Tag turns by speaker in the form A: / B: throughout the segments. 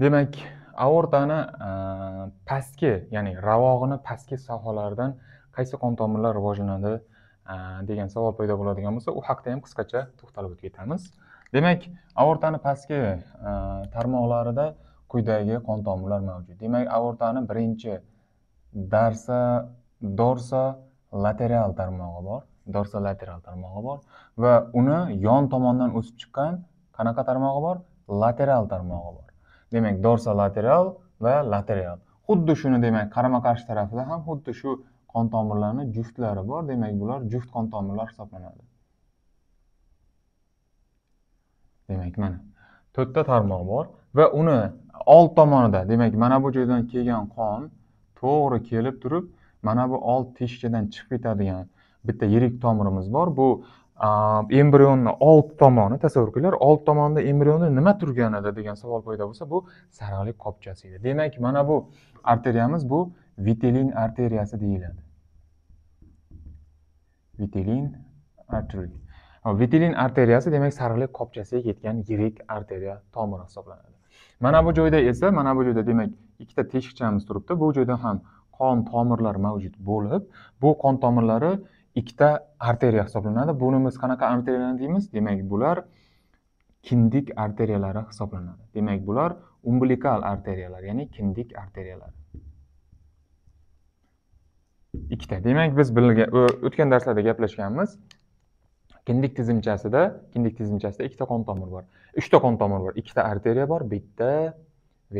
A: demak aortani e, pastki ya'ni ravog'ini pastki sohalaridan qaysi qon tomirlar rivojlanadi e, degan savol paydo bo'ladigan bo'lsa u haqida ham qisqacha to'xtalib o'tib ketamiz demak aortani pastki e, tarmoqlarida quyidagi qon tomirlar mavjud demak aortani birinchi darsa dorsa lateral tarmog'i bor dorsa lateral tarmog'i bor va uni yon tomondan o'sib chiqqan qanaqa tarmog'i bor lateral tarmog'i bor demak dorsa lateral va lateral xuddi shuni demak qarama qarshi tarafida ham xuddi shu qon tomirlarni juftlari bor demak bular juft qon tomirlar hisoblanadi demak mana to'rtta tarmoq bor va uni old tomonida demak mana bu joydan kelgan qon to'g'ri kelib turib mana bu old teshikchadan chiqib ketadigan bitta yirik tomirimiz bor bu embrionni old tomoni tasavvur qilinglar old tomonda embrionni nima edi degan savol paydo bo'lsa bu sarig'alik qopchasi edi demak mana bu arteriyamiz bu vitelin arteriyasi deyiladi vitelin artery vitelin arteriyasi demak sarig'lik qopchasiga ketgan yirik arteriya tomiri hisoblanadi mana bu joyda esa mana bu joyda demak ikkita teshikchamiz turibdi bu joyda ham qon tomirlari mavjud bo'lib bu qon tomirlari ikkita arteriya hisoblanadi buni biz qanaqa arteriyani deymiz demak bular kindik arteriyalari hisoblanadi demak bular umbilikal arteriyalar ya'ni kindik arteriyalar ikkita demak biz bilgan o'tgan darslarda gaplashganmiz kindik tizimchasida kindik tizimchasida ikkita qon tomir bor uchta qon tomir bor ikkita arteriya bor bitta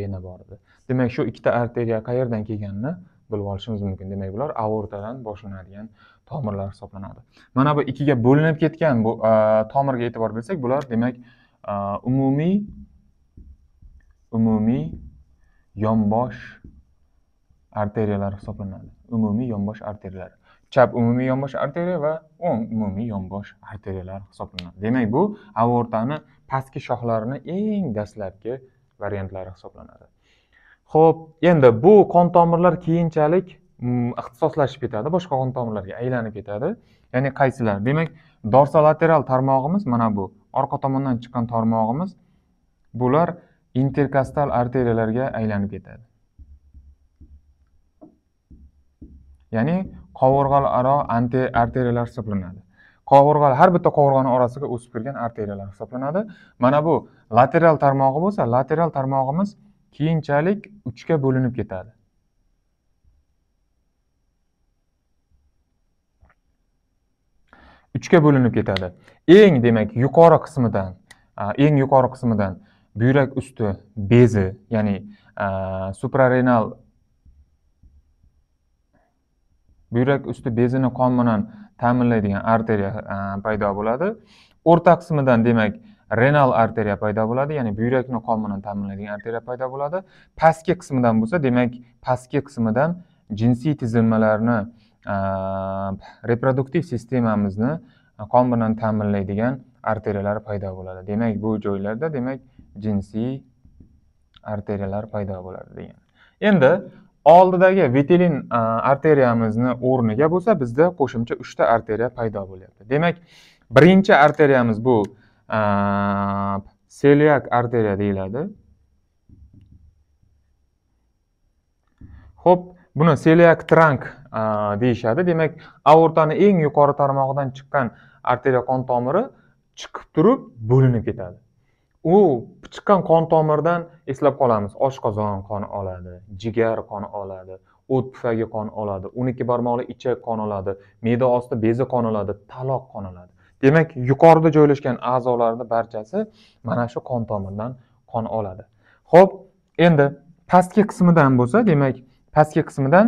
A: vena bor edi demak shu ikkita arteriya qayerdan kelganini bilib olishimiz mumkin demak bular aortadan boshlanadigan tomirlar hisoblanadi mana bu ikkiga bo'linib ketgan bu tomirga e'tibor bersak bular demak umumiy umumiy yonbosh arteriyalar hisoblanadi umumiy yonbosh arteriyalar chap umumiy yonbosh arteriya va o'ng umumiy yonbosh arteriyalar hisoblanadi demak bu aortani pastki shoxlarini eng dastlabki variantlari hisoblanadi ho'p endi bu qon tomirlar keyinchalik ixtisoslashib ketadi boshqa qon tomirlarga aylanib ketadi ya'ni qaysilar demak dorsolateral tarmog'imiz mana bu orqa tomondan chiqqan tarmog'imiz bular interkostal arteriyalarga aylanib ketadi ya'ni qovurg'alararo arteriyalar hisoblanadi qovurg'al har bitta qovurg'ani orasiga o'sib kirgan arteriyalar hisoblanadi mana bu lateral tarmog'i bo'lsa lateral tarmog'imiz keyinchalik uchga bo'linib ketadi uchga bo'linib ketadi eng demak yuqori qismidan eng yuqori qismidan buyrak usti bezi ya'ni suprarenal buyrak usti bezini qon bilan ta'minlaydigan arteriya paydo bo'ladi o'rta qismidan demak renal arteriya paydo bo'ladi ya'ni buyrakni qon bilan ta'minlaydigan arteriya paydo bo'ladi pastki qismidan bo'lsa demak pastki qismidan jinsiy tizilmalarni reproduktiv sistemamizni qon bilan ta'minlaydigan arteriyalar paydo bo'ladi demak bu joylarda demak jinsiy arteriyalar paydo bo'ladi degan endi oldidagi vitilin arteriyamizni o'rniga bo'lsa bizda qo'shimcha uchta arteriya paydo bo'lyapti demak birinchi arteriyamiz bu selyak arteriya deyiladi ho'p buni seliak trank deyishadi demak aortani eng yuqori tarmog'idan chiqqan arteriya qon tomiri chiqib turib bo'linib ketadi u chiqqan qon tomirdan eslab qolamiz oshqozon qon oladi jigar qon oladi o't pufagi qon oladi o'n ikki barmoqli ichak qon oladi me'da osti bezi qon oladi taloq qon oladi demak yuqorida joylashgan a'zolarni barchasi mana shu qon tomirdan qon oladi ho'p endi pastki qismidan bo'lsa demak pastki qismidan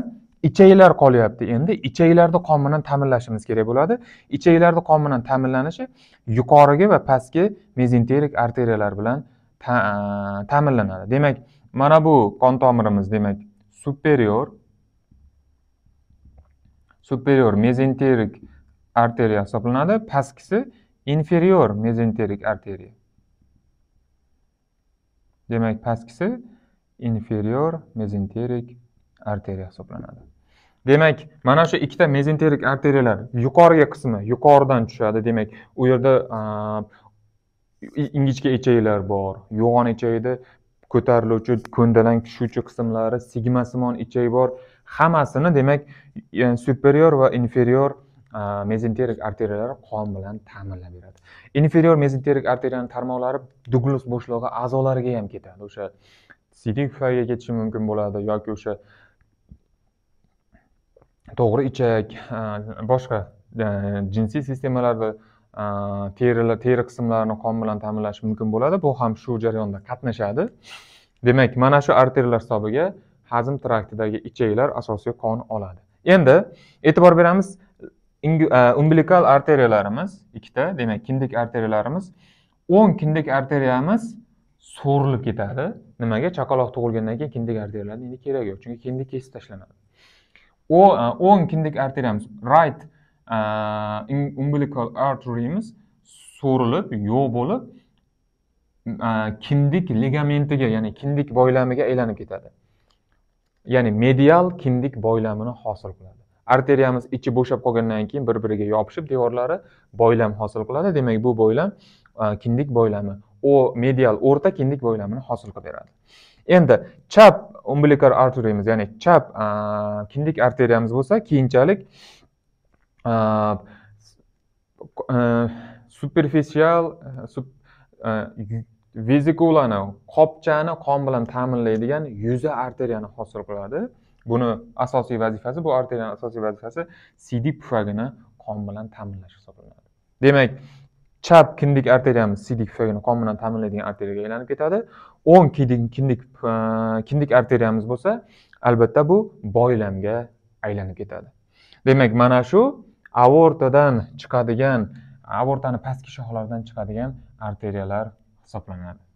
A: ichaklar qolyapti endi ichaklarni qon bilan ta'minlashimiz kerak bo'ladi ichaklarni qon bilan ta'minlanishi yuqorigi va pastki mezenterik arteriyalar bilan e, ta'minlanadi demak mana bu qon tomirimiz demak superior superior mezenterik arteriya hisoblanadi pastkisi inferior mezenterik arteriya demak pastkisi inferior mezenterik arteriya hisoblanadi demak mana shu ikkita mezenterik arteriyalar yuqoriga qismi yuqoridan tushadi demak u yerda ingichka ichaklar bor yo'g'on ichakni ko'tariluvchi ko'ndalang tushuvchi qismlari sigmasimon ichak bor hammasini demak superior va inferior mezenterik arteriyalar qon bilan ta'minlab beradi inferior mezenterik arteriyani tarmoqlari duglus bo'shlig'i a'zolariga ham ketadi o'sha sidikfaga ketishi mumkin bo'ladi yoki o'sha to'g'ri ichak e, boshqa e, jinsiy sistemalarni e, terilar teri qismlarini qon bilan ta'minlash mumkin bo'ladi bu ham shu jarayonda qatnashadi demak mana shu arteriyalar hisobiga hazm traktidagi ichaklar asosiy qon oladi endi e'tibor beramiz umbilikal arteriyalarimiz ikkita demak kindik arteriyalarimiz o'ng kindik arteriyamiz so'rilib ketadi nimaga chaqaloq tug'ilgandan keyin kindik arteriyalarni endi keragi yo'q chunki kindik kesib tashlanadi E, o'ng kindik arteriyamiz right e, umbilical arteriyamiz so'rilib yo'q bo'lib e, kindik ligamentiga ya'ni kindik boylamiga aylanib ketadi ya'ni medial kindik boylamini hosil qiladi arteriyamiz ichi bo'shab qolgandan keyin bir biriga yopishib devorlari boylam hosil qiladi demak bu boylam kindik boylami o medial o'rta kindik boylamini hosil qilib beradi endi chap umbilikar arteriyamiz ya'ni chap kindik arteriyamiz bo'lsa keyinchalik superficial vezikulani qopchani qon bilan ta'minlaydigan yuza arteriyani hosil qiladi buni asosiy vazifasi bu arteriyani asosiy vazifasi siydik pufagini qon bilan ta'minlash hisoblanadi demak chap kindik arteriyamiz siydik pufagini qon bilan ta'minlaydigan arteriyaga aylanib ketadi o'ng kindik e, kindik arteriyamiz bo'lsa albatta bu boylamga aylanib ketadi demak mana shu aortadan chiqadigan aortani pastki shoxlaridan chiqadigan arteriyalar hisoblanadi